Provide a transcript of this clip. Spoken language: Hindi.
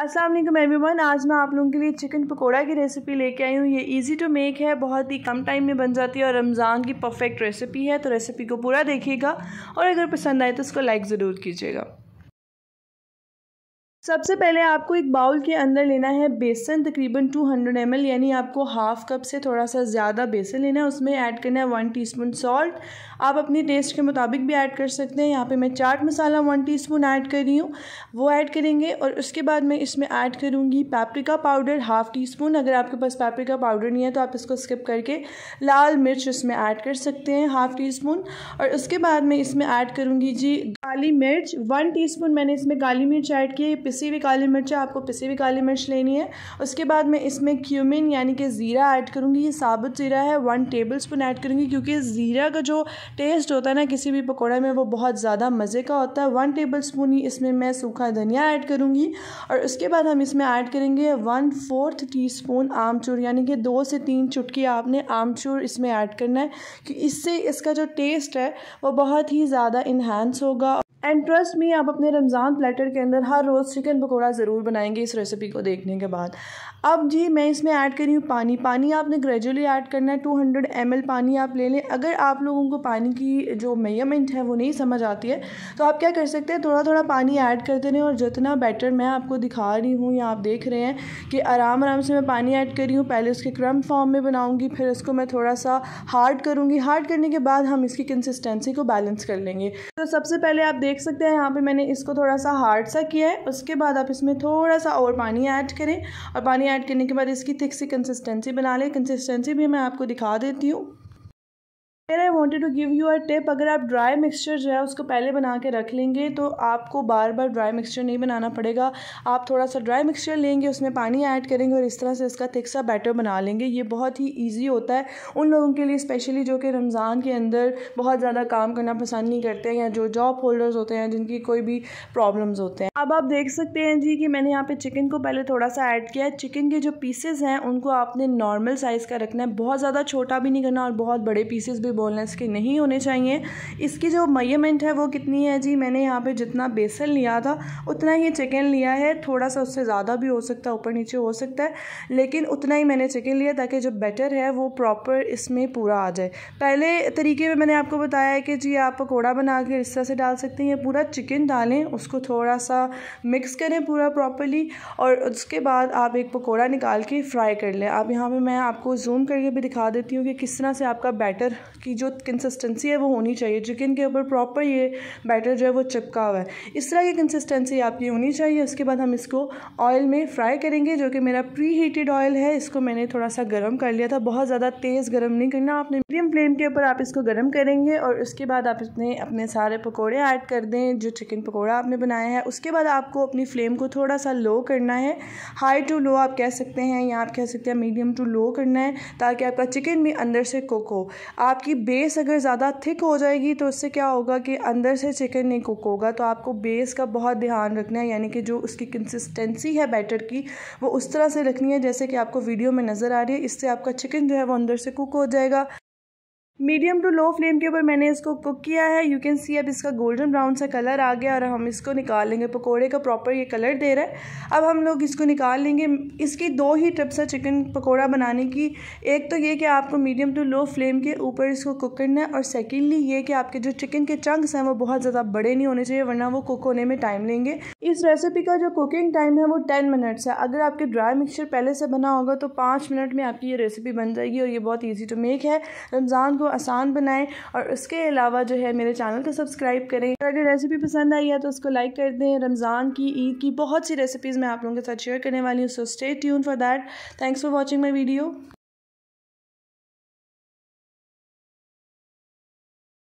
अस्सलाम वालेकुम एवरीवन आज मैं आप लोगों के लिए चिकन पकोड़ा की रेसिपी लेके आई हूँ ये इजी टू मेक है बहुत ही कम टाइम में बन जाती है और रमज़ान की परफेक्ट रेसिपी है तो रेसिपी को पूरा देखिएगा और अगर पसंद आए तो इसको लाइक ज़रूर कीजिएगा सबसे पहले आपको एक बाउल के अंदर लेना है बेसन तकरीबन 200 हंड्रेड यानी आपको हाफ कप से थोड़ा सा ज़्यादा बेसन लेना है उसमें ऐड करना है वन टीस्पून सॉल्ट आप अपने टेस्ट के मुताबिक भी ऐड कर सकते हैं यहाँ पे मैं chaat masala one teaspoon add कर रही हूँ वो ऐड करेंगे और उसके बाद मैं इसमें ऐड करूँगी paprika powder half teaspoon अगर आपके पास पैप्रिका पाउडर नहीं है तो आप इसको स्किप करके लाल मिर्च इसमें ऐड कर सकते हैं हाफ़ टी स्पून और उसके बाद मैं इसमें ऐड करूँगी जी काली मिर्च वन टी स्पून मैंने इसमें काली मिर्च ऐड की है पिसी हुई काली मिर्च है आपको पिसी हुई काली मिर्च लेनी है उसके बाद मैं इसमें क्यूमिन यानी कि ज़ीरा ऐड करूँगी ये साबुत ज़ीरा है वन टेबल स्पून ऐड करूँगी क्योंकि ज़ीरा का जो टेस्ट होता है ना किसी भी पकौड़े में वो बहुत ज़्यादा मज़े का होता है वन टेबल स्पून ही इसमें मैं सूखा धनिया ऐड करूँगी और उसके बाद हम इसमें ऐड करेंगे one fourth teaspoon amchur यानी कि दो से तीन चुटकी आपने आमचूर इसमें ऐड करना है कि इससे इसका जो टेस्ट है वो बहुत ही ज़्यादा इन्हेंस होगा एंड ट्रस्ट मी आप अपने रमज़ान प्लेटर के अंदर हर रोज़ चिकन पकौड़ा ज़रूर बनाएंगे इस रेसिपी को देखने के बाद अब जी मैं इसमें ऐड करी हूँ पानी पानी आपने ग्रेजुअली ऐड करना है टू हंड्रेड एम एल पानी आप ले लें अगर आप लोगों को पानी की जो मेयरमेंट है वो नहीं समझ आती है तो आप क्या कर सकते हैं थोड़ा थोड़ा पानी ऐड करते रहें और जितना बेटर मैं आपको दिखा रही हूँ या आप देख रहे हैं कि आराम आराम से मैं पानी ऐड करी हूँ पहले उसके क्रम फॉर्म में बनाऊँगी फिर उसको मैं थोड़ा सा हार्ड करूँगी हार्ड करने के बाद हम इसकी कंसिस्टेंसी को बैलेंस कर लेंगे तो सबसे पहले आप देख देख सकते हैं यहाँ पे मैंने इसको थोड़ा सा हार्ड सा किया है उसके बाद आप इसमें थोड़ा सा और पानी ऐड करें और पानी ऐड करने के बाद इसकी थिक सी कंसिस्टेंसी बना लें कंसिस्टेंसी भी मैं आपको दिखा देती हूँ फिर I wanted to give you a tip अगर आप ड्राई मिक्सचर जो है उसको पहले बना के रख लेंगे तो आपको बार बार ड्राई मिक्सचर नहीं बनाना पड़ेगा आप थोड़ा सा ड्राई मिक्सचर लेंगे उसमें पानी ऐड करेंगे और इस तरह से इसका थिक सा बैटर बना लेंगे ये बहुत ही ईजी होता है उन लोगों के लिए स्पेशली जो कि रमज़ान के अंदर बहुत ज़्यादा काम करना पसंद नहीं करते हैं या जो जॉब होल्डर्स होते हैं जिनकी कोई भी प्रॉब्लम्स होते हैं अब आप देख सकते हैं जी कि मैंने यहाँ पर चिकन को पहले थोड़ा सा ऐड किया है चिकन के जो पीसेज हैं उनको आपने नॉर्मल साइज़ का रखना है बहुत ज़्यादा छोटा भी नहीं करना और बहुत बड़े पीसेज भी बोनलेस के नहीं होने चाहिए इसकी जो मयमेंट है वो कितनी है जी मैंने यहाँ पे जितना बेसन लिया था उतना ही चिकन लिया है थोड़ा सा उससे ज़्यादा भी हो सकता है ऊपर नीचे हो सकता है लेकिन उतना ही मैंने चिकन लिया ताकि जो बैटर है वो प्रॉपर इसमें पूरा आ जाए पहले तरीके में मैंने आपको बताया है कि जी आप पकौड़ा बना के इस तरह से डाल सकते हैं पूरा चिकन डालें उसको थोड़ा सा मिक्स करें पूरा प्रॉपरली और उसके बाद आप एक पकौड़ा निकाल के फ्राई कर लें आप यहाँ पर मैं आपको जूम करके भी दिखा देती हूँ कि किस तरह से आपका बैटर की जो कंसिस्टेंसी है वो होनी चाहिए चिकन के ऊपर प्रॉपर ये बैटर जो है वो चिपका हुआ है इस तरह की कंसिस्टेंसी आपकी होनी चाहिए उसके बाद हम इसको ऑयल में फ्राई करेंगे जो कि मेरा प्री हीटेड ऑयल है इसको मैंने थोड़ा सा गर्म कर लिया था बहुत ज़्यादा तेज़ गर्म नहीं करना आपने मीडियम फ्लेम के ऊपर आप इसको गर्म करेंगे और उसके बाद आप इसमें अपने सारे पकौड़े ऐड कर दें जो चिकन पकौड़ा आपने बनाया है उसके बाद आपको अपनी फ्लेम को थोड़ा सा लो करना है हाई टू लो आप कह सकते हैं या आप कह सकते हैं मीडियम टू लो करना है ताकि आपका चिकन भी अंदर से कुक हो आपकी बेस अगर ज़्यादा थिक हो जाएगी तो उससे क्या होगा कि अंदर से चिकन नहीं कुक होगा तो आपको बेस का बहुत ध्यान रखना है यानी कि जो उसकी कंसिस्टेंसी है बैटर की वो उस तरह से रखनी है जैसे कि आपको वीडियो में नज़र आ रही है इससे आपका चिकन जो है वो अंदर से कुक हो जाएगा मीडियम टू लो फ्लेम के ऊपर मैंने इसको कुक किया है यू कैन सी अब इसका गोल्डन ब्राउन सा कलर आ गया और हम इसको निकाल लेंगे पकोड़े का प्रॉपर ये कलर दे रहा है अब हम लोग इसको निकाल लेंगे इसकी दो ही टिप्स है चिकन पकोड़ा बनाने की एक तो ये कि आपको मीडियम टू लो फ्लेम के ऊपर इसको कुक करना है और सेकेंडली ये कि आपके जो चिकन के चंक्स हैं वो बहुत ज़्यादा बड़े नहीं होने चाहिए वरना वो कुक होने में टाइम लेंगे इस रेसिपी का जो कुकिंग टाइम है वो टेन मिनट्स है अगर आपके ड्राई मिक्सचर पहले से बना होगा तो पाँच मिनट में आपकी ये रेसिपी बन जाएगी और ये बहुत ईजी टू मेक है रमज़ान को को आसान बनाएं और उसके अलावा जो है मेरे चैनल को सब्सक्राइब करें अगर रेसिपी पसंद आई है तो उसको लाइक कर दें रमज़ान की ईद की बहुत सी रेसिपीज़ मैं आप लोगों के साथ शेयर करने वाली हूँ so stay tune for that thanks for watching my video